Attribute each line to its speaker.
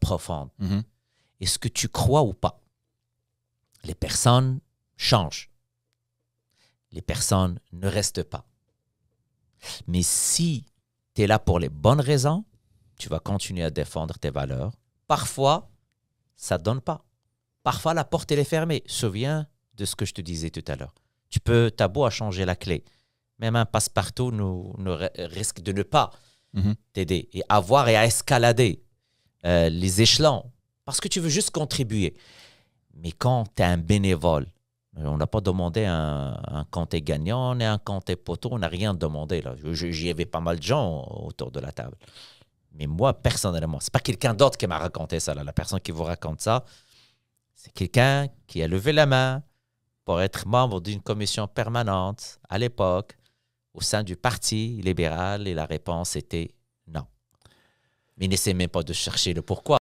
Speaker 1: profonde. Mhm. Est-ce que tu crois ou pas Les personnes changent. Les personnes ne restent pas. Mais si tu es là pour les bonnes raisons, tu vas continuer à défendre tes valeurs. Parfois, ça donne pas. Parfois, la porte, est fermée. Souviens de ce que je te disais tout à l'heure. Tu peux, t'as beau à changer la clé. Même un passe-partout nous, risque de ne pas mhm. t'aider et avoir et à escalader euh, les échelons, parce que tu veux juste contribuer. Mais quand tu es un bénévole, euh, on n'a pas demandé un, comté gagnant, ni un comté poteau, on n'a rien demandé. Là. J'y avais pas mal de gens autour de la table. Mais moi, personnellement, c'est pas quelqu'un d'autre qui m'a raconté ça. La personne qui vous raconte ça, c'est quelqu'un qui a levé la main pour être membre d'une commission permanente à l'époque au sein du Parti
Speaker 2: libéral et la réponse était non mais n'essaie même pas de chercher le pourquoi.